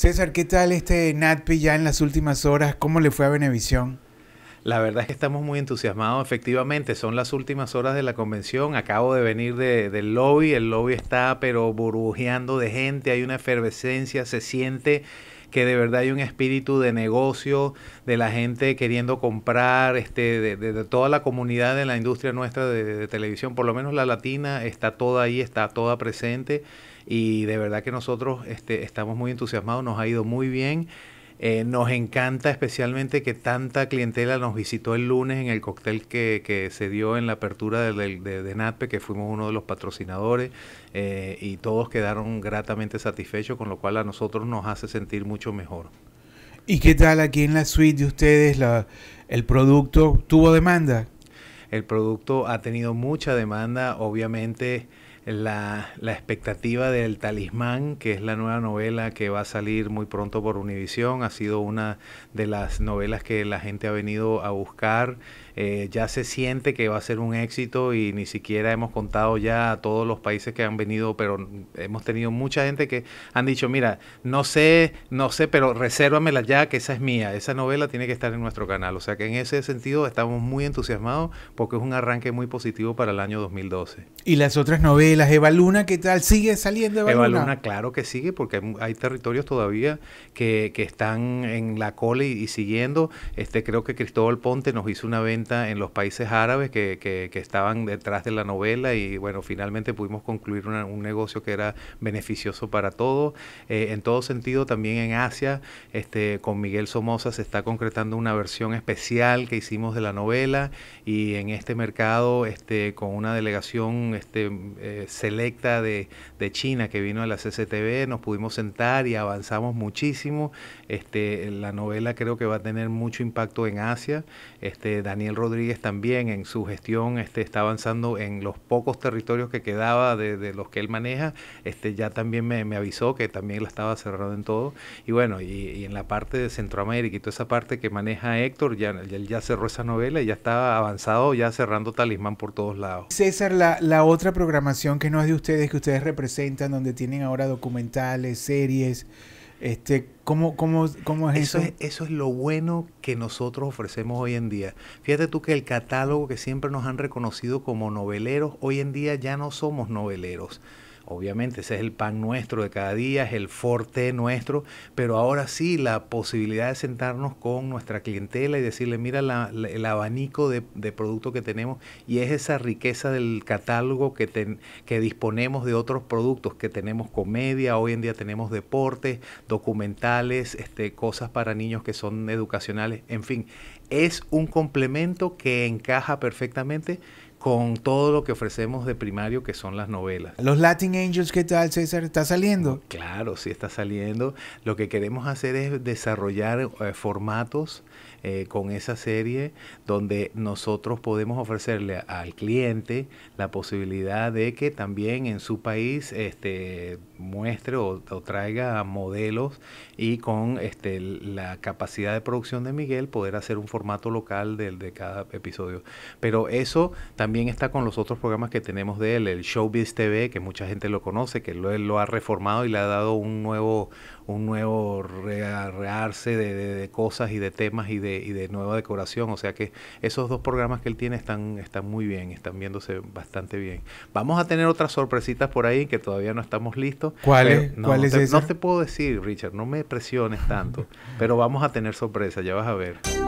César, ¿qué tal este NatPi ya en las últimas horas? ¿Cómo le fue a Benevisión? La verdad es que estamos muy entusiasmados, efectivamente, son las últimas horas de la convención, acabo de venir del lobby, el lobby está pero burbujeando de gente, hay una efervescencia, se siente que de verdad hay un espíritu de negocio, de la gente queriendo comprar, este, de, de, toda la comunidad en la industria nuestra de, televisión, por lo menos la latina, está toda ahí, está toda presente y de verdad que nosotros este, estamos muy entusiasmados, nos ha ido muy bien. Eh, nos encanta especialmente que tanta clientela nos visitó el lunes en el cóctel que, se dio en la apertura de, de, que fuimos uno de los patrocinadores, eh, y todos quedaron gratamente satisfechos, con lo cual a nosotros nos hace sentir mucho mejor. ¿Y qué tal aquí en la suite de ustedes? ¿El producto tuvo demanda? El producto ha tenido mucha demanda, obviamente la, la, expectativa del Talismán, que es la nueva novela que va a salir muy pronto por Univisión. Ha sido una de las novelas que la gente ha venido a buscar. Eh, ya se siente que va a ser un éxito y ni siquiera hemos contado ya a todos los países que han venido, pero hemos tenido mucha gente que han dicho, mira, no sé, no sé, pero resérvamela ya, que esa es mía. Esa novela tiene que estar en nuestro canal. O sea que en ese sentido estamos muy entusiasmados porque es un arranque muy positivo para el año 2012. ¿Y las otras novelas? las Evaluna, ¿qué tal? ¿Sigue saliendo Evaluna? Evaluna, claro que sigue, porque hay territorios todavía que, que están en la cola y, siguiendo. Este, creo que Cristóbal Ponte nos hizo una venta en los países árabes que, que, estaban detrás de la novela y bueno, finalmente pudimos concluir un negocio que era beneficioso para todos. Eh, en todo sentido, también en Asia, este, con Miguel Somoza se está concretando una versión especial que hicimos de la novela y en este mercado, este, con una delegación este, eh, eh, selecta de, China que vino a la CCTV, nos pudimos sentar y avanzamos muchísimo. Este, la novela creo que va a tener mucho impacto en Asia. Este, Daniel Rodríguez también en su gestión este, está avanzando en los pocos territorios que quedaba de, los que él maneja. Este, ya también me, avisó que también la estaba cerrando en todo. Y bueno, y, en la parte de Centroamérica y toda esa parte que maneja Héctor, ya, ya cerró esa novela y ya estaba avanzado, ya cerrando talismán por todos lados. César, la otra programación que no es de ustedes, que ustedes representan, donde tienen ahora documentales, series. Este, ¿cómo, es eso? eso es lo bueno que nosotros ofrecemos hoy en día. Fíjate tú que el catálogo que siempre nos han reconocido como noveleros, hoy en día ya no somos noveleros Obviamente ese es el pan nuestro de cada día, es el forte nuestro, pero ahora sí la posibilidad de sentarnos con nuestra clientela y decirle, mira el abanico de, productos que tenemos y es esa riqueza del catálogo que, que disponemos de otros productos, que tenemos comedia, hoy en día tenemos deportes, documentales, este, cosas para niños que son educacionales, en fin, es un complemento que encaja perfectamente con todo lo que ofrecemos de primario, que son las novelas. Los Latin Angels, ¿qué tal, César? ¿Está saliendo? Claro, sí está saliendo. Lo que queremos hacer es desarrollar eh, formatos eh, con esa serie donde nosotros podemos ofrecerle al cliente la posibilidad de que también en su país este, muestre o, traiga modelos y con este, la capacidad de producción de Miguel poder hacer un formato formato local del de cada episodio. Pero eso también está con los otros programas que tenemos de él, el Showbiz TV, que mucha gente lo conoce, que lo, lo ha reformado y le ha dado un nuevo, un nuevo rearse de, cosas y de temas y de, y de nueva decoración. O sea que esos dos programas que él tiene están, están muy bien, están viéndose bastante bien. Vamos a tener otras sorpresitas por ahí que todavía no estamos listos. No, ¿cuál es no te puedo decir, Richard, no me presiones tanto, pero vamos a tener sorpresas ya vas a ver.